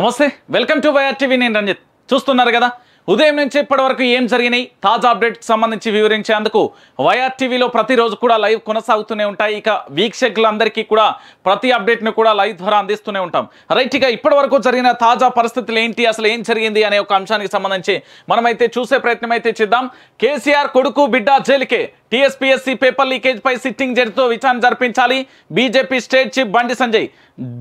నమస్తే welcome to YR TV నేను రంజిత్ చూస్తున్నారు కదా ఉదయం నుంచి ఇప్పటి వరకు ఏం జరిగినాయి తాజా అప్డేట్ సంబంధించి వివరించేందుకు వైఆర్ టీవీలో ప్రతిరోజు కూడా లైవ్ కొనసాగుతూనే ఉంటాయి ఇక వీక్షకులందరికీ కూడా ప్రతి అప్డేట్ను కూడా లైవ్ ద్వారా అందిస్తూనే ఉంటాం రైట్ ఇక ఇప్పటి జరిగిన తాజా పరిస్థితులు ఏంటి అసలు ఏం జరిగింది అనే ఒక అంశానికి సంబంధించి మనమైతే చూసే ప్రయత్నం అయితే చేద్దాం కేసీఆర్ కొడుకు బిడ్డ జైలుకే టీఎస్పీఎస్సీ పేపర్ లీకేజ్పై సిట్టింగ్ జడ్జితో విచారణ జరిపించాలి బీజేపీ స్టేట్ చీఫ్ బండి సంజయ్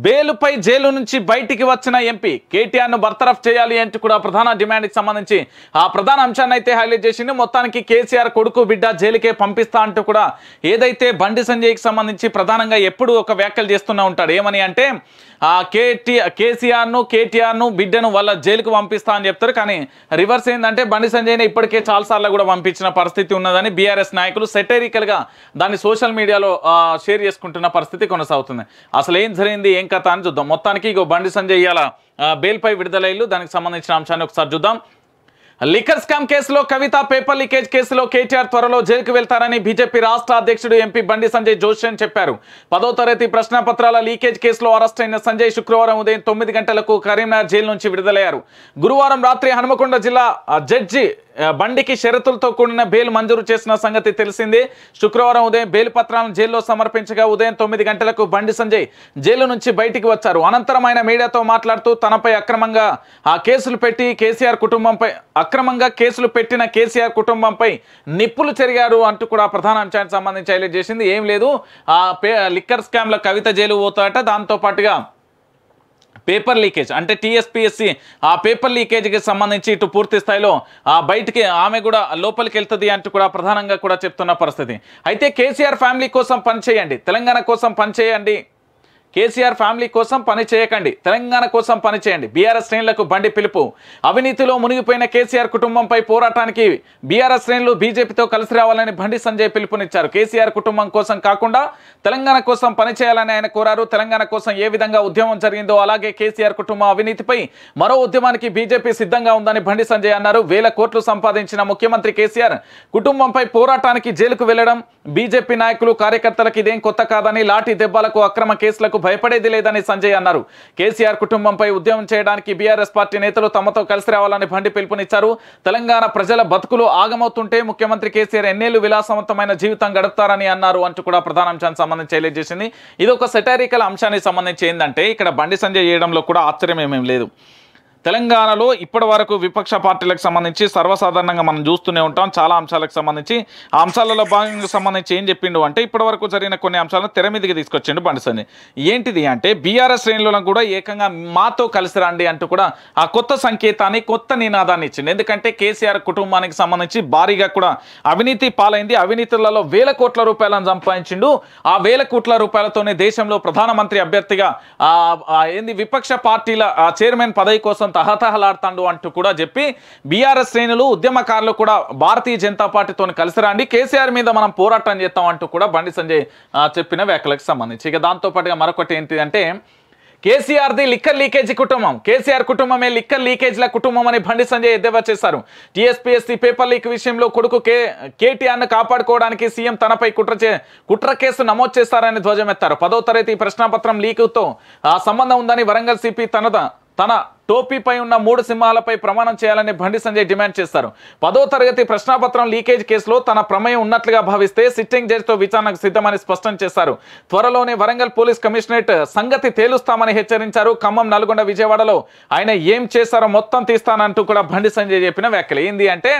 బేలుపై జైలు నుంచి బయటికి వచ్చిన ఎంపీ కేటీఆర్ ను బర్తరఫ్ చేయాలి అంటూ కూడా ప్రధాన డిమాండ్కి సంబంధించి ఆ ప్రధాన అంశాన్ని అయితే హైలైట్ చేసింది మొత్తానికి కేసీఆర్ కొడుకు బిడ్డ జైలుకే పంపిస్తా అంటూ కూడా ఏదైతే బండి సంజయ్కి సంబంధించి ప్రధానంగా ఎప్పుడు ఒక వ్యాఖ్యలు చేస్తూనే ఉంటాడు ఏమని అంటే కేటీ కేసీఆర్ను ను బిడ్డను వాళ్ళ జైలుకు పంపిస్తా అని చెప్తారు కానీ రివర్స్ ఏంటంటే బండి సంజయ్ని ఇప్పటికే చాలాసార్లు కూడా పంపించిన పరిస్థితి ఉన్నదని బీఆర్ఎస్ నాయకులు గా దాన్ని సోషల్ మీడియాలో షేర్ చేసుకుంటున్న పరిస్థితి కొనసాగుతుంది అసలు ఏం జరిగింది ఏం కథ అని చూద్దాం మొత్తానికి ఇగో బండి సంజయ్ ఇవాళ బెయిల్పై విడుదలైలు దానికి సంబంధించిన అంశాన్ని ఒకసారి చూద్దాం లిక్కర్ స్కామ్ కేసులో కవిత పేపర్ లీకేజ్ కేసులో కేటీఆర్ త్వరలో జైలుకు వెళ్తారని బీజేపీ రాష్ట్ర అధ్యక్షుడు ఎంపీ బండి సంజయ్ జోషి అని చెప్పారు పదో తరగతి ప్రశ్నపత్రాల లీకేజ్ కేసులో అరెస్ట్ అయిన సంజయ్ శుక్రవారం ఉదయం తొమ్మిది గంటలకు కరీంనగర్ జైలు నుంచి విడుదలయ్యారు గురువారం రాత్రి హనుమకొండ జిల్లా జడ్జి బండికి షరతులతో కూడిన బెయిల్ మంజూరు చేసిన సంగతి తెలిసింది శుక్రవారం ఉదయం బెయిల్ పత్రాలను జైల్లో సమర్పించగా ఉదయం తొమ్మిది గంటలకు బండి సంజయ్ జైలు నుంచి బయటికి వచ్చారు అనంతరం ఆయన మీడియాతో మాట్లాడుతూ తనపై అక్రమంగా ఆ కేసులు పెట్టి కేసీఆర్ కుటుంబంపై అక్రమంగా కేసులు పెట్టిన కేసీఆర్ కుటుంబంపై నిప్పులు చెరిగారు అంటూ కూడా ప్రధాన అంశానికి సంబంధించి హైలైట్ చేసింది ఏం లేదు ఆ లిక్కర్ స్కామ్ల కవిత జైలు పోతాట దాంతో పాటుగా పేపర్ లీకేజ్ అంటే టీఎస్పీఎస్సీ ఆ పేపర్ లీకేజ్కి సంబంధించి ఇటు పూర్తి స్థాయిలో ఆ బయటికి ఆమె కూడా లోపలికి వెళ్తుంది అంటూ కూడా ప్రధానంగా కూడా చెప్తున్న పరిస్థితి అయితే కేసీఆర్ ఫ్యామిలీ కోసం పనిచేయండి తెలంగాణ కోసం పనిచేయండి కేసీఆర్ ఫ్యామిలీ కోసం పని చేయకండి తెలంగాణ కోసం పనిచేయండి బీఆర్ఎస్ శ్రేణులకు బండి పిలుపు అవినీతిలో మునిగిపోయిన కేసీఆర్ కుటుంబంపై పోరాటానికి బీఆర్ఎస్ శ్రేణులు బీజేపీతో కలిసి రావాలని బండి సంజయ్ పిలుపునిచ్చారు కేసీఆర్ కుటుంబం కోసం కాకుండా తెలంగాణ కోసం పనిచేయాలని ఆయన కోరారు తెలంగాణ కోసం ఏ విధంగా ఉద్యమం జరిగిందో అలాగే కేసీఆర్ కుటుంబం అవినీతిపై మరో ఉద్యమానికి బీజేపీ సిద్ధంగా ఉందని బండి సంజయ్ అన్నారు వేల కోట్లు సంపాదించిన ముఖ్యమంత్రి కేసీఆర్ కుటుంబంపై పోరాటానికి జైలుకు వెళ్లడం బీజేపీ నాయకులు కార్యకర్తలకు ఇదేం కొత్త కాదని లాఠీ దెబ్బలకు అక్రమ కేసులకు భయపడేది లేదని సంజయ్ అన్నారు కేసీఆర్ కుటుంబంపై ఉద్యమం చేయడానికి బీఆర్ఎస్ పార్టీ నేతలు తమతో కలిసి రావాలని బండి పిలుపునిచ్చారు తెలంగాణ ప్రజల బతుకులు ఆగమవుతుంటే ముఖ్యమంత్రి కేసీఆర్ ఎన్నేళ్లు విలాసవంతమైన జీవితం గడుపుతారని అన్నారు అంటూ కూడా ప్రధానాంశానికి సంబంధించి హైలైట్ చేసింది ఇది ఒక సెటారికల్ అంశానికి సంబంధించి ఏంటంటే ఇక్కడ బండి సంజయ్ చేయడంలో కూడా ఆశ్చర్యం ఏమేమి లేదు తెలంగాణలో ఇప్పటి వరకు విపక్ష పార్టీలకు సంబంధించి సర్వసాధారణంగా మనం చూస్తూనే ఉంటాం చాలా అంశాలకు సంబంధించి ఆ అంశాలలో భాగంగా సంబంధించి ఏం చెప్పిండు అంటే ఇప్పటి వరకు జరిగిన కొన్ని అంశాలను తెర మీదకి తీసుకొచ్చిండు బండిసని ఏంటిది అంటే బీఆర్ఎస్ శ్రేణులను కూడా ఏకంగా మాతో కలిసి రండి అంటూ కూడా ఆ కొత్త సంకేతాన్ని కొత్త నినాదాన్ని ఇచ్చింది ఎందుకంటే కేసీఆర్ కుటుంబానికి సంబంధించి భారీగా కూడా అవినీతి పాలైంది అవినీతులలో వేల కోట్ల రూపాయలను సంపాదించిండు ఆ వేల కోట్ల రూపాయలతోనే దేశంలో ప్రధానమంత్రి అభ్యర్థిగా ఏంది విపక్ష పార్టీల చైర్మన్ పదవి కోసం మొత్తం తహతహలాడుతాడు అంటూ కూడా చెప్పి బీఆర్ఎస్ శ్రేణులు ఉద్యమకారులు కూడా భారతీయ జనతా పార్టీతో కలిసి రాండి కేసీఆర్ మీద మనం పోరాటం చేస్తాం అంటూ కూడా బండి సంజయ్ చెప్పిన వ్యాఖ్యలకు సంబంధించి ఇక దాంతోపాటుగా మరొకటి ఏంటి అంటే కేసీఆర్ది లిక్కర్ లీకేజీ కుటుంబం కేసీఆర్ కుటుంబమే లిక్కర్ లీకేజీల కుటుంబం అని బండి సంజయ్ ఎద్దేవా చేశారు టీఎస్పీఎస్సీ పేపర్ లీక్ విషయంలో కొడుకు కే కేటీఆర్ను కాపాడుకోవడానికి సీఎం తనపై కుట్ర చే కుట్ర కేసు నమోదు చేస్తారని ధ్వజమెత్తారు పదో తరగతి ప్రశ్నాపత్రం లీకుతో సంబంధం ఉందని వరంగల్ సిపి తన తన టోపీపై ఉన్న మూడు సినిమాలపై ప్రమాణం చేయాలని బండి సంజయ్ డిమాండ్ చేశారు పదో తరగతి ప్రశ్నాపత్రం లీకేజ్ కేసులో తన ప్రమేయం ఉన్నట్లుగా భావిస్తే సిట్టింగ్ జడ్జితో విచారణకు సిద్ధమని స్పష్టం చేశారు త్వరలోనే వరంగల్ పోలీస్ కమిషనరేట్ సంగతి తేలుస్తామని హెచ్చరించారు ఖమ్మం నల్గొండ విజయవాడలో ఆయన ఏం చేశారో మొత్తం తీస్తానంటూ కూడా బండి సంజయ్ చెప్పిన వ్యాఖ్యలు ఏంది అంటే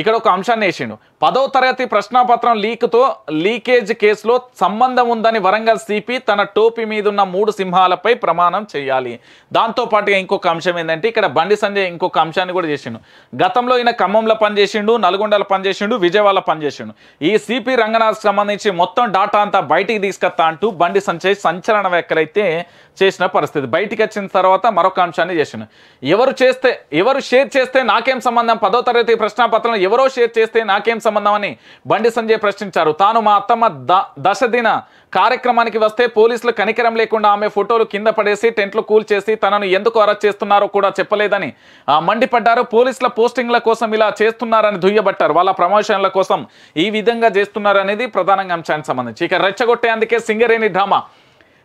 ఇక్కడ ఒక అంశాన్ని వేసిండు పదో తరగతి ప్రశ్నపత్రం లీక్తో లీకేజ్ కేసులో సంబంధం ఉందని వరంగల్ సిపి తన టోపీ మీదున్న మూడు సింహాలపై ప్రమాణం చేయాలి దాంతోపాటుగా ఇంకొక అంశం ఏంటంటే ఇక్కడ బండి సంజయ్ ఇంకొక అంశాన్ని కూడా చేసిండు గతంలో ఈయన ఖమ్మంలో పనిచేసిండు నల్గొండలో పనిచేసిండు విజయవాడలో పనిచేసిండు ఈ సిపి రంగనాథ్ సంబంధించి మొత్తం డాటా అంతా బయటికి తీసుకొస్తా అంటూ బండి సంజయ్ సంచలన వ్యాఖ్యలైతే చేసిన పరిస్థితి బయటికి వచ్చిన తర్వాత మరొక అంశాన్ని చేసిండు ఎవరు చేస్తే ఎవరు షేర్ చేస్తే నాకేం సంబంధం పదో తరగతి ప్రశ్నపత్రం ఎవరో షేర్ చేస్తే నాకేం సంబంధం సంబంధమని బండి సంజయ్ ప్రశ్నించారు తాను మా అత్తమ్మ దశదిన కార్యక్రమానికి వస్తే పోలీసులు కనికరం లేకుండా ఆమె ఫోటోలు కింద పడేసి టెంట్లు కూల్చేసి తనను ఎందుకు అరెస్ట్ చేస్తున్నారో కూడా చెప్పలేదని మండిపడ్డారు పోలీసుల పోస్టింగ్ల కోసం ఇలా చేస్తున్నారని దుయ్యబట్టారు వాళ్ళ ప్రమోషన్ల కోసం ఈ విధంగా చేస్తున్నారనేది ప్రధానంగా అంశానికి సంబంధించి ఇక అందుకే సింగరేణి డ్రామా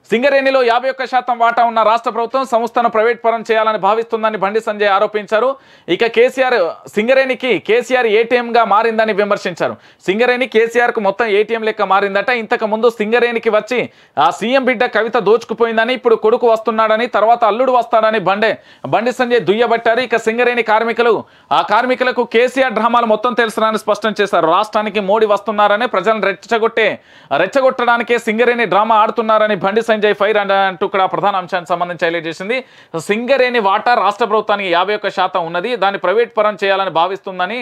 సింగరేణిలో యాభై ఒక్క శాతం వాటా ఉన్న రాష్ట్ర ప్రభుత్వం సంస్థను ప్రైవేట్ పరం చేయాలని భావిస్తుందని బండి సంజయ్ ఆరోపించారు ఇక కేసీఆర్ సింగరేణికి కేసీఆర్ ఏటీఎంగా మారిందని విమర్శించారు సింగరేణి కేసీఆర్కు మొత్తం ఏటీఎం లెక్క మారిందట ఇంతకు ముందు సింగరేణికి వచ్చి ఆ సీఎం బిడ్డ కవిత దోచుకుపోయిందని ఇప్పుడు కొడుకు వస్తున్నాడని తర్వాత అల్లుడు వస్తాడని బండే బండి సంజయ్ దుయ్యబట్టారు ఇక సింగరేణి కార్మికులు ఆ కార్మికులకు కేసీఆర్ డ్రామాలు మొత్తం తెలుసునని స్పష్టం చేశారు రాష్ట్రానికి మోడీ వస్తున్నారని ప్రజలను రెచ్చగొట్టే రెచ్చగొట్టడానికే సింగరేణి డ్రామా ఆడుతున్నారని బండి సంజయ్ ఫైర్ అంటూ కూడా ప్రధాన అంశానికి సంబంధించి హైలైట్ చేసింది సింగరేణి వాటా రాష్ట్ర ప్రభుత్వానికి యాభై శాతం ఉన్నది దాన్ని ప్రైవేట్ పరం చేయాలని భావిస్తుందని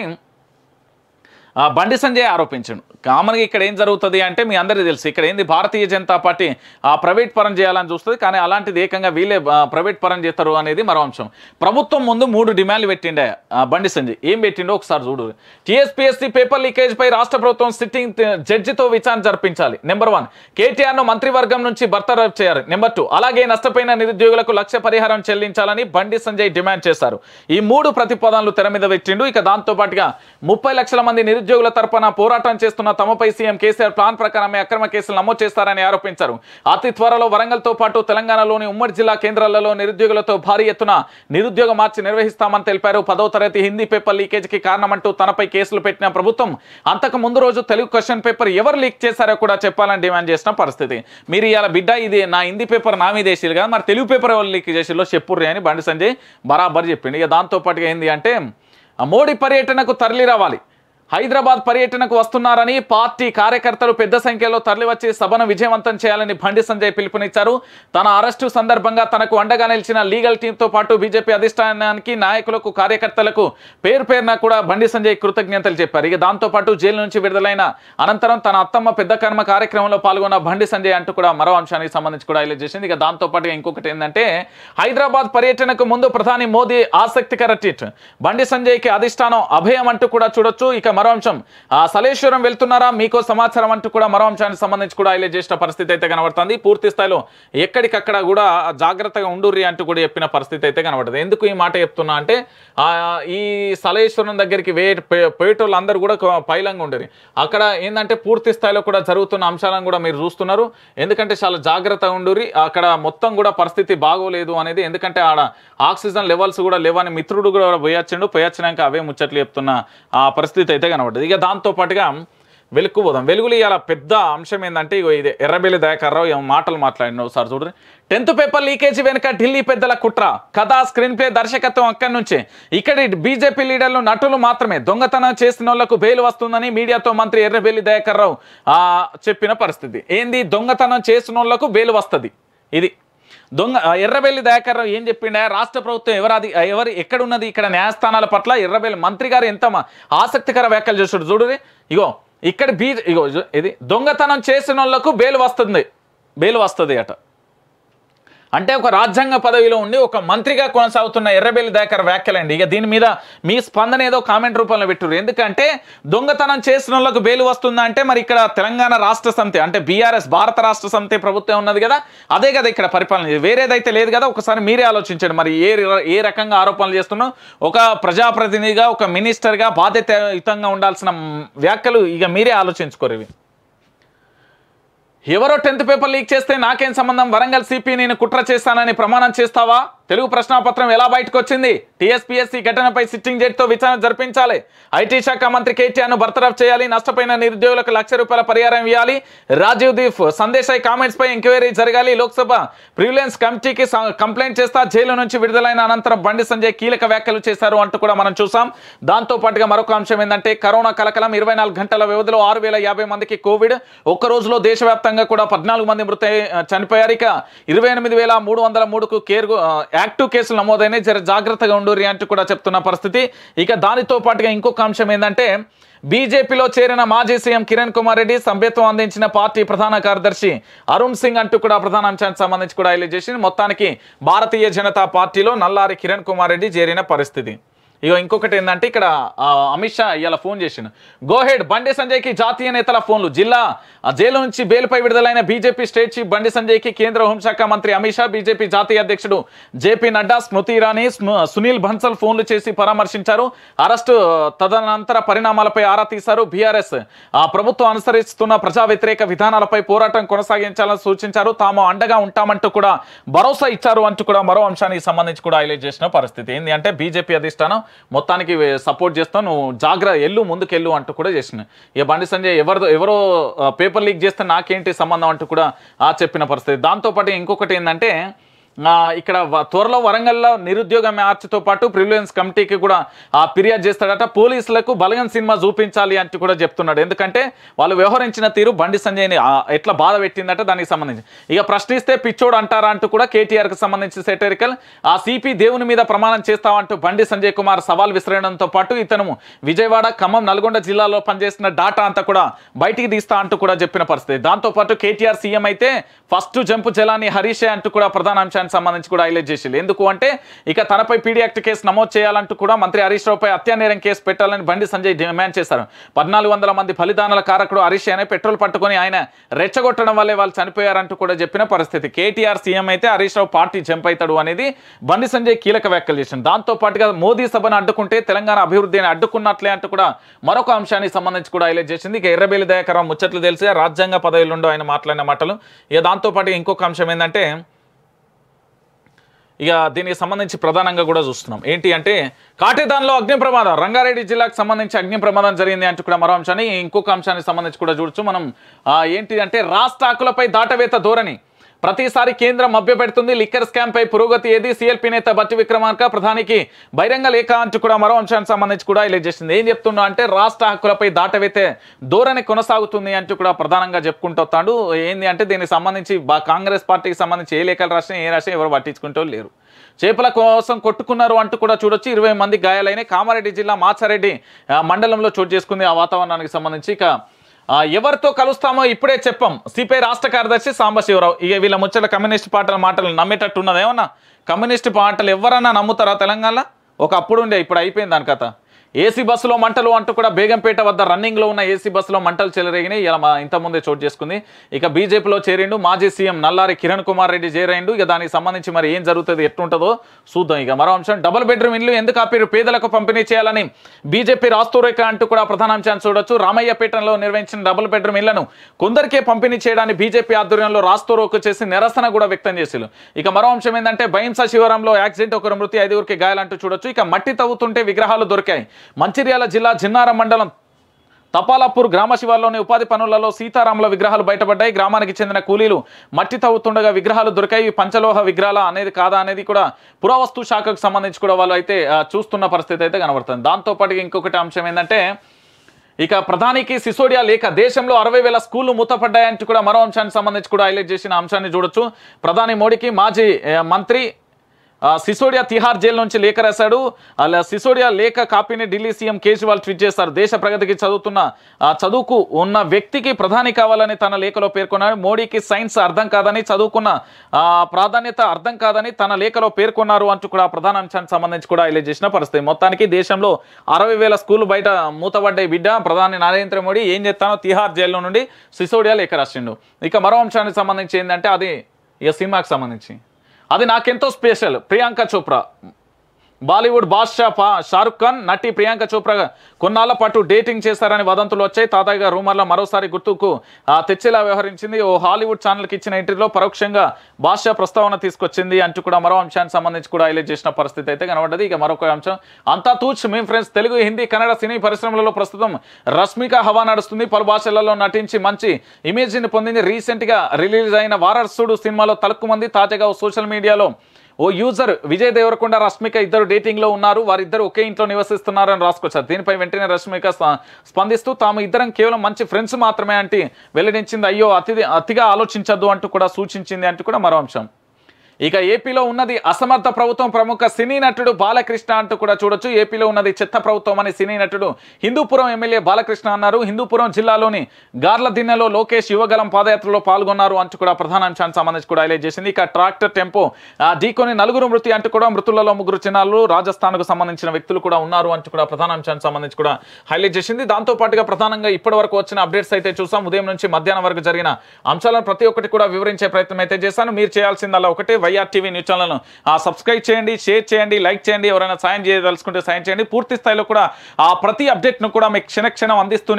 బండి సంజయ్ ఆరోపించాడు కామన్గా ఇక్కడ ఏం జరుగుతుంది అంటే మీ అందరికీ తెలుసు ఇక్కడ ఏంది భారతీయ జనతా పార్టీ ప్రైవేట్ పరం చేయాలని చూస్తుంది కానీ అలాంటిది ఏకంగా వీళ్ళే ప్రైవేట్ పరం చేస్తారు అనేది మరో అంశం ప్రభుత్వం ముందు మూడు డిమాండ్లు పెట్టిండే బండి సంజయ్ ఏం పెట్టిండో ఒకసారి చూడు టీఎస్పీఎస్సీ పేపర్ లీకేజ్పై రాష్ట్ర ప్రభుత్వం సిట్టింగ్ జడ్జితో విచారణ జరిపించాలి నెంబర్ వన్ కేటీఆర్ను మంత్రివర్గం నుంచి బర్తరఫ్ చేయాలి నెంబర్ టూ అలాగే నష్టపోయిన నిరుద్యోగులకు లక్ష్య పరిహారం చెల్లించాలని బండి సంజయ్ డిమాండ్ చేశారు ఈ మూడు ప్రతిపాదనలు తెర మీద పెట్టిండు ఇక దాంతో పాటుగా ముప్పై లక్షల మంది నిరుద్యోగ ఉద్యోగుల తరపున పోరాటం చేస్తున్న తమపై సీఎం కేసీఆర్ ప్లాన్ ప్రకారమే అక్రమ కేసులు నమోదు చేస్తారని ఆరోపించారు అతి త్వరలో వరంగల్తో పాటు తెలంగాణలోని ఉమ్మడి జిల్లా కేంద్రాలలో నిరుద్యోగులతో భారీ ఎత్తున నిరుద్యోగ మార్చి నిర్వహిస్తామని తెలిపారు పదో తరగతి హిందీ పేపర్ లీకేజీకి కారణమంటూ తనపై కేసులు పెట్టిన ప్రభుత్వం అంతకు ముందు రోజు తెలుగు క్వశ్చన్ పేపర్ ఎవరు లీక్ చేశారో కూడా చెప్పాలని డిమాండ్ చేసిన పరిస్థితి మీరు ఇలా బిడ్డ ఇది నా హిందీ పేపర్ నా మీద కదా మరి తెలుగు పేపర్ ఎవరు లీక్ చేసేలో చెప్పుర్రి అని బండి సంజయ్ బరాబర్ చెప్పిండు ఇక దాంతోపాటుగా ఏంది అంటే మోడీ పర్యటనకు తరలి రావాలి హైదరాబాద్ పర్యటనకు వస్తున్నారని పార్టీ కార్యకర్తలు పెద్ద సంఖ్యలో తరలివచ్చి సభను విజయవంతం చేయాలని బండి సంజయ్ పిలుపునిచ్చారు తన అరెస్టు సందర్భంగా తనకు అండగా నిలిచిన లీగల్ టీంతో పాటు బీజేపీ అధిష్టానానికి నాయకులకు కార్యకర్తలకు పేరు పేరున కూడా బండి సంజయ్ కృతజ్ఞతలు చెప్పారు ఇక దాంతోపాటు జైలు నుంచి విడుదలైన అనంతరం తన అత్తమ్మ పెద్ద కర్మ కార్యక్రమంలో పాల్గొన్న బండి సంజయ్ అంటూ కూడా మరో అంశానికి సంబంధించి కూడా ఇలా చేసింది ఇక దాంతోపాటు ఇంకొకటి ఏంటంటే హైదరాబాద్ పర్యటనకు ముందు ప్రధాని మోదీ ఆసక్తికర ట్వీట్ బండి సంజయ్కి అధిష్టానం అభయం అంటూ కూడా చూడొచ్చు ఇక మరో అంశం సలేశ్వరం వెళ్తున్నారా మీకో సమాచారం అంటూ కూడా మరో అంశానికి సంబంధించి కూడా హైలైట్ చేసిన పరిస్థితి అయితే కనబడుతుంది పూర్తి స్థాయిలో ఎక్కడికక్కడ కూడా జాగ్రత్తగా ఉండుర్రి అంటూ కూడా చెప్పిన పరిస్థితి అయితే కనబడుతుంది ఎందుకు ఈ మాట చెప్తున్నా అంటే ఈ సలేశ్వరం దగ్గరికి వే పోయేటోళ్ళందరూ కూడా పైలంగా ఉండరు అక్కడ ఏంటంటే పూర్తి స్థాయిలో కూడా జరుగుతున్న అంశాలను కూడా మీరు చూస్తున్నారు ఎందుకంటే చాలా జాగ్రత్తగా ఉండుర్రి అక్కడ మొత్తం కూడా పరిస్థితి బాగోలేదు అనేది ఎందుకంటే ఆడ ఆక్సిజన్ లెవెల్స్ కూడా లేవని మిత్రుడు కూడా పోయొచ్చిండు పోయొచ్చినాక అవే ముచ్చట్లు చెప్తున్న ఆ పరిస్థితి అయితే కనబడ్డది ఇక దాంతో పాటుగా వెలుక్కు పోదాం వెలుగులు ఇవాళ పెద్ద అంశం ఏంటంటే ఇగో ఇది ఎర్రబెల్లి దయాకర్రావు మాటలు మాట్లాడిన ఒకసారి చూడండి టెన్త్ పేపర్ లీకేజీ వెనుక ఢిల్లీ పెద్దల కుట్ర కథ స్క్రీన్ ప్లే దర్శకత్వం అక్కడి నుంచే ఇక్కడ బీజేపీ లీడర్లు నటులు మాత్రమే దొంగతనం చేసిన వాళ్లకు బెయిల్ వస్తుందని మీడియాతో మంత్రి ఎర్రబెల్లి దయాకర్రావు చెప్పిన పరిస్థితి ఏంది దొంగతనం చేసిన వాళ్లకు బెయిల్ వస్తుంది ఇది దొంగ ఎర్రబెల్లి దయాకర్ ఏం చెప్పిండే రాష్ట్ర ప్రభుత్వం ఎవరాది ఎవరు ఎక్కడున్నది ఇక్కడ న్యాయస్థానాల పట్ల ఎర్రబెల్లి మంత్రి గారు ఎంత ఆసక్తికర వ్యాఖ్యలు చేస్తాడు చూడు ఇగో ఇక్కడ బీజ ఇగో ఇది దొంగతనం చేసిన వాళ్లకు బెయిల్ వస్తుంది బెయిల్ వస్తుంది అట అంటే ఒక రాజ్యాంగ పదవిలో ఉండి ఒక మంత్రిగా కొనసాగుతున్న ఎర్రబెల్లి దాకర వ్యాఖ్యలండి ఇక దీని మీద మీ స్పందన ఏదో కామెంట్ రూపంలో పెట్టారు ఎందుకంటే దొంగతనం చేసిన వాళ్ళకు బెయిల్ వస్తుందా అంటే మరి ఇక్కడ తెలంగాణ రాష్ట్ర సమితి అంటే బీఆర్ఎస్ భారత రాష్ట్ర సమితి ప్రభుత్వం ఉన్నది కదా అదే కదా ఇక్కడ పరిపాలన వేరేదైతే లేదు కదా ఒకసారి మీరే ఆలోచించండి మరి ఏ ఏ రకంగా ఆరోపణలు చేస్తున్నా ఒక ప్రజాప్రతినిధిగా ఒక మినిస్టర్గా బాధ్యతయుతంగా ఉండాల్సిన వ్యాఖ్యలు ఇక మీరే ఆలోచించుకోరు ఎవరో టెన్త్ పేపర్ లీక్ చేస్తే నాకేం సంబంధం వరంగల్ సిపి నేను కుట్ర చేస్తానని ప్రమాణం చేస్తావా తెలుగు ప్రశ్నాపత్రం ఎలా బయటకు వచ్చింది టీఎస్పీఎస్సీ ఘటనపై సిట్టింగ్ జడ్జితో విచారణ జరిపించాలి ఐటీ శాఖ మంత్రి కేటీఆర్ను బర్తరఫ్ చేయాలి నష్టపోయిన నిరుద్యోగులకు లక్ష రూపాయల పరిహారం ఇవ్వాలి రాజీవ్ దీప్ సందేశాయి కామెంట్స్పై ఎంక్వైరీ జరగాలి లోక్సభ ప్రివిలెన్స్ కమిటీకి కంప్లైంట్ చేస్తా జైలు నుంచి విడుదలైన అనంతరం బండి సంజయ్ కీలక వ్యాఖ్యలు చేశారు అంటూ కూడా మనం చూసాం దాంతో పాటుగా మరొక అంశం ఏంటంటే కరోనా కలకలం ఇరవై గంటల వ్యవధిలో ఆరు మందికి కోవిడ్ ఒక్క రోజులో దేశవ్యాప్తంగా కూడా పద్నాలుగు మంది మృత చనిపోయారు ఇక ఇరవై కేర్ యాక్టివ్ కేసులు నమోదైనా జర జాగ్రత్తగా ఉండూరి అంటూ కూడా చెప్తున్న పరిస్థితి ఇక దానితో పాటుగా ఇంకొక అంశం ఏంటంటే బీజేపీలో చేరిన మాజీ సీఎం కిరణ్ కుమార్ రెడ్డి సభ్యత్వం అందించిన పార్టీ ప్రధాన కార్యదర్శి అరుణ్ సింగ్ అంటూ కూడా ప్రధాన అంశానికి సంబంధించి కూడా హైలైట్ చేసింది మొత్తానికి భారతీయ జనతా పార్టీలో నల్లారి కిరణ్ కుమార్ రెడ్డి చేరిన పరిస్థితి ఇక ఇంకొకటి ఏంటంటే ఇక్కడ అమిత్ షా ఇవాళ ఫోన్ చేసిండు గోహెడ్ బండి సంజయ్కి జాతీయ నేతల ఫోన్లు జిల్లా జైలు నుంచి బెయిల్పై విడుదలైన బీజేపీ స్టేట్ చీఫ్ బండి సంజయ్కి కేంద్ర హోంశాఖ మంత్రి అమిత్ షా బీజేపీ జాతీయ అధ్యక్షుడు జేపీ నడ్డా స్మృతి ఇరానీ సునీల్ బన్సల్ ఫోన్లు చేసి పరామర్శించారు అరెస్టు తదనంతర పరిణామాలపై ఆరా తీశారు బీఆర్ఎస్ ప్రభుత్వం అనుసరిస్తున్న ప్రజా వ్యతిరేక విధానాలపై పోరాటం కొనసాగించాలని సూచించారు తాము అండగా ఉంటామంటూ కూడా భరోసా ఇచ్చారు అంటూ కూడా మరో అంశానికి సంబంధించి కూడా హైలైట్ చేసిన పరిస్థితి ఏంటి అంటే బీజేపీ అధిష్టానం మొత్తానికి సపోర్ట్ చేస్తాను నువ్వు జాగ్రత్త ఎల్లు ముందుకెళ్ళు అంటూ కూడా చేసిన ఇక బండి సంజయ్ ఎవరిదో ఎవరో పేపర్ లీక్ చేస్తే నాకేంటి సంబంధం అంటూ కూడా చెప్పిన పరిస్థితి దాంతోపాటు ఇంకొకటి ఏంటంటే ఇక్కడ త్వరలో వరంగల్లో నిరుద్యోగ మార్చితో పాటు ప్రివిలియన్స్ కమిటీకి కూడా ఆ ఫిర్యాదు చేస్తాడట పోలీసులకు బలగం సినిమా చూపించాలి అంటూ కూడా చెప్తున్నాడు ఎందుకంటే వాళ్ళు వ్యవహరించిన తీరు బండి సంజయ్ని ఎట్లా బాధ పెట్టిందట దానికి సంబంధించి ఇక ప్రశ్నిస్తే పిచ్చోడు అంటారా అంటూ కూడా కేటీఆర్కి సంబంధించి సెటరికల్ ఆ సిపి దేవుని మీద ప్రమాణం చేస్తామంటూ బండి సంజయ్ కుమార్ సవాల్ విసిరడంతో పాటు ఇతను విజయవాడ ఖమ్మం నల్గొండ జిల్లాలో పనిచేసిన డాటా అంతా కూడా బయటికి తీస్తా అంటూ కూడా చెప్పిన పరిస్థితి దాంతోపాటు కేటీఆర్ సీఎం అయితే ఫస్ట్ జంపు జలాని హరీషే అంటూ కూడా ప్రధాన అంశం అంశానికి సంబంధించి కూడా హైలైట్ చేసేది ఎందుకు అంటే ఇక తనపై పీడీ యాక్ట్ కేసు నమోదు చేయాలంటూ కూడా మంత్రి హరీష్ రావుపై అత్యానేరం కేసు పెట్టాలని బండి సంజయ్ డిమాండ్ చేశారు పద్నాలుగు మంది ఫలిదానాల కారకుడు హరీష్ అనే పెట్రోల్ పట్టుకుని ఆయన రెచ్చగొట్టడం వల్లే వాళ్ళు చనిపోయారంటూ కూడా చెప్పిన పరిస్థితి కేటీఆర్ సీఎం అయితే హరీష్ రావు పార్టీ జంప్ అవుతాడు అనేది బండి సంజయ్ కీలక వ్యాఖ్యలు చేసింది దాంతోపాటుగా మోదీ సభను అడ్డుకుంటే తెలంగాణ అభివృద్ధిని అడ్డుకున్నట్లే అంటూ కూడా మరొక అంశానికి సంబంధించి కూడా హైలైట్ చేసింది ఇక ఎర్రబేలి దయాకరం ముచ్చట్లు తెలిసి రాజ్యాంగ పదవిలో ఆయన మాట్లాడిన మాటలు ఇక దాంతోపాటు ఇంకొక అంశం ఏంటంటే ఇక దీనికి సంబంధించి ప్రధానంగా కూడా చూస్తున్నాం ఏంటి అంటే కాటేదాన్లో అగ్ని ప్రమాదం రంగారెడ్డి జిల్లాకు సంబంధించి అగ్ని ప్రమాదం జరిగింది అంటూ కూడా మరో అంశాన్ని ఇంకొక అంశానికి సంబంధించి కూడా చూడొచ్చు మనం ఏంటి అంటే రాస్తాకులపై దాటవేత ధోరణి ప్రతిసారి కేంద్రం మభ్యపెడుతుంది లిక్కర్ పై పురోగతి ఏది సీఎల్పీ నేత బట్టి విక్రమార్క ప్రధానికి బహిరంగ లేఖ అంటూ కూడా మరో అంశానికి సంబంధించి కూడా ఇలా చేసింది ఏం చెప్తున్నా అంటే రాష్ట్ర హక్కులపై దాటవైతే ధోరణి కొనసాగుతుంది అంటూ కూడా ప్రధానంగా చెప్పుకుంటూ ఏంది అంటే దీనికి సంబంధించి కాంగ్రెస్ పార్టీకి సంబంధించి ఏ లేఖలు రాసినా ఏ రాసినా ఎవరు పట్టించుకుంటూ లేరు చేపల కోసం కొట్టుకున్నారు అంటూ కూడా చూడొచ్చు ఇరవై మంది గాయాలైన కామారెడ్డి జిల్లా మాచారెడ్డి మండలంలో చోటు చేసుకుంది ఆ వాతావరణానికి సంబంధించి ఇక ఎవరితో కలుస్తామో ఇప్పుడే చెప్పాం సిపిఐ రాష్ట్ర కార్యదర్శి సాంబశివరావు ఇక వీళ్ళ ముచ్చట కమ్యూనిస్ట్ పార్టీల మాటలు నమ్మేటట్టు ఏమన్నా కమ్యూనిస్ట్ పార్టీలు ఎవరన్నా నమ్ముతారా తెలంగాణ ఒకప్పుడు ఉండే ఇప్పుడు అయిపోయింది దాని కథ ఏసీ బస్సులో మంటలు అంటూ కూడా బేగంపేట వద్ద రన్నింగ్లో ఉన్న ఏసీ బస్సులో మంటలు చెలరేగినాయి ఇలా మా ఇంతకుముందే చోటు చేసుకుంది ఇక బీజేపీలో చేరిండు మాజీ సీఎం నల్లారి కిరణ్ కుమార్ రెడ్డి చేరైండు ఇక దానికి సంబంధించి మరి ఏం జరుగుతుంది ఎట్లుంటుందో చూద్దాం ఇక మరో అంశం డబుల్ బెడ్రూమ్ ఇల్లు ఎందుకు పేరు పేదలకు పంపిణీ చేయాలని బీజేపీ రాస్తూరేఖ అంటూ కూడా ప్రధాన అంశాన్ని చూడొచ్చు రామయ్యపేటలో నిర్వహించిన డబుల్ బెడ్రూమ్ ఇళ్లను కొందరికే పంపిణీ చేయడానికి బీజేపీ ఆధ్వర్యంలో రాస్తూరోకు చేసి నిరసన కూడా వ్యక్తం చేశారు ఇక మరో అంశం ఏంటంటే భయంస శివరంలో యాక్సిడెంట్ ఒకరు మృతి ఐదుగురికి గాయాలంటూ చూడొచ్చు ఇక మట్టి తవ్వుతుంటే విగ్రహాలు దొరికాయి మంచిర్యాల జిల్లా చిన్నారం మండలం తపాలాపూర్ గ్రామ శివార్లోని ఉపాధి పనులలో సీతారాముల విగ్రహాలు బయటపడ్డాయి గ్రామానికి చెందిన కూలీలు మట్టి తవ్వుతుండగా విగ్రహాలు దొరికాయి పంచలోహ విగ్రహాల అనేది కాదా అనేది కూడా పురావస్తు శాఖకు సంబంధించి కూడా వాళ్ళు అయితే చూస్తున్న పరిస్థితి అయితే కనబడుతుంది దాంతోపాటు ఇంకొకటి అంశం ఏంటంటే ఇక ప్రధానికి సిసోడియా లేక దేశంలో అరవై వేల స్కూళ్లు మూతపడ్డాయంటూ కూడా మరో అంశానికి సంబంధించి కూడా హైలైట్ చేసిన అంశాన్ని చూడొచ్చు ప్రధాని మోడీకి మాజీ మంత్రి సిసోడియా తిహార్ జైలు నుంచి లేఖ రాశాడు అలా సిసోడియా లేఖ కాపీని ఢిల్లీ సీఎం కేజ్రీవాల్ ట్వీట్ చేశారు దేశ ప్రగతికి చదువుతున్న చదువుకు ఉన్న వ్యక్తికి ప్రధాని కావాలని తన లేఖలో పేర్కొన్నాడు మోడీకి సైన్స్ అర్థం కాదని చదువుకున్న ప్రాధాన్యత అర్థం కాదని తన లేఖలో పేర్కొన్నారు అంటూ కూడా ప్రధాన అంశానికి సంబంధించి కూడా ఇలా చేసిన పరిస్థితి మొత్తానికి దేశంలో అరవై వేల స్కూల్ బయట మూతబడ్డాయి బిడ్డ ప్రధాని నరేంద్ర మోడీ ఏం చెప్తానో తిహార్ జైల్లో నుండి సిసోడియా లేఖ రాసిండు ఇక మరో అంశానికి సంబంధించి ఏంటంటే అది ఇక సినిమాకి సంబంధించి అది నాకెంతో స్పెషల్ ప్రియాంక చోప్రా బాలీవుడ్ బాద్షా షారుఖ్ ఖాన్ నటి ప్రియాంక చోప్రా కొన్నాళ్ల పాటు డేటింగ్ చేశారని వదంతులు వచ్చాయి తాతాగా రూమర్ల మరోసారి గుర్తుకు తెచ్చేలా వ్యవహరించింది ఓ హాలీవుడ్ ఛానల్కి ఇచ్చిన ఇంటర్వ్యూలో పరోక్షంగా బాద్షా ప్రస్తావన తీసుకొచ్చింది అంటూ కూడా మరో అంశానికి సంబంధించి కూడా హైలైట్ చేసిన పరిస్థితి అయితే కనబడ్డది ఇక మరొక అంశం అంతా తూచ్ మేం ఫ్రెండ్స్ తెలుగు హిందీ కన్నడ సినీ పరిశ్రమలలో ప్రస్తుతం రష్మిక హవా నడుస్తుంది పలు భాషలలో నటించి మంచి ఇమేజ్ని పొందింది రీసెంట్గా రిలీజ్ అయిన వారసుడు సినిమాలో మంది తాజాగా సోషల్ మీడియాలో ఓ యూజర్ విజయ్ దేవరకొండ రష్మిక ఇద్దరు డేటింగ్లో ఉన్నారు వారిద్దరు ఒకే ఇంట్లో నివసిస్తున్నారని రాసుకొచ్చారు దీనిపై వెంటనే రష్మిక స్పందిస్తూ తాము ఇద్దరం కేవలం మంచి ఫ్రెండ్స్ మాత్రమే అంటే వెల్లడించింది అయ్యో అతి అతిగా ఆలోచించద్దు అంటూ కూడా సూచించింది అంటూ కూడా మరో అంశం ఇక ఏపీలో ఉన్నది అసమర్థ ప్రభుత్వం ప్రముఖ సినీ నటుడు బాలకృష్ణ అంటూ కూడా చూడొచ్చు ఏపీలో ఉన్నది చెత్త ప్రభుత్వం అని సినీ నటుడు హిందూపురం ఎమ్మెల్యే బాలకృష్ణ అన్నారు హిందూపురం జిల్లాలోని గార్లదిన్నెలో లోకేష్ యువగలం పాదయాత్రలో పాల్గొన్నారు అంటూ కూడా ప్రధాన అంశానికి సంబంధించి కూడా హైలైట్ చేసింది ఇక ట్రాక్టర్ టెంపో ఢీకొని నలుగురు మృతి అంటూ కూడా మృతులలో ముగ్గురు రాజస్థాన్ కు సంబంధించిన వ్యక్తులు కూడా ఉన్నారు అంటూ కూడా ప్రధాన అంశానికి సంబంధించి కూడా హైలైట్ చేసింది దాంతో పాటుగా ప్రధానంగా ఇప్పటి వరకు వచ్చిన అప్డేట్స్ అయితే చూసాం ఉదయం నుంచి మధ్యాహ్నం వరకు జరిగిన అంశాలను ప్రతి ఒక్కటి కూడా వివరించే ప్రయత్నం అయితే చేశాను మీరు చేయాల్సిందల్లా ఒకటి టీవీ న్యూస్ ఛానల్ను సబ్స్క్రైబ్ చేయండి షేర్ చేయండి లైక్ చేయండి ఎవరైనా సాయం చేయదలుచుకుంటే సాయం చేయండి పూర్తి స్థాయిలో కూడా ఆ ప్రతి అప్డేట్ను కూడా మీకు క్షణక్షణం అందిస్తూనే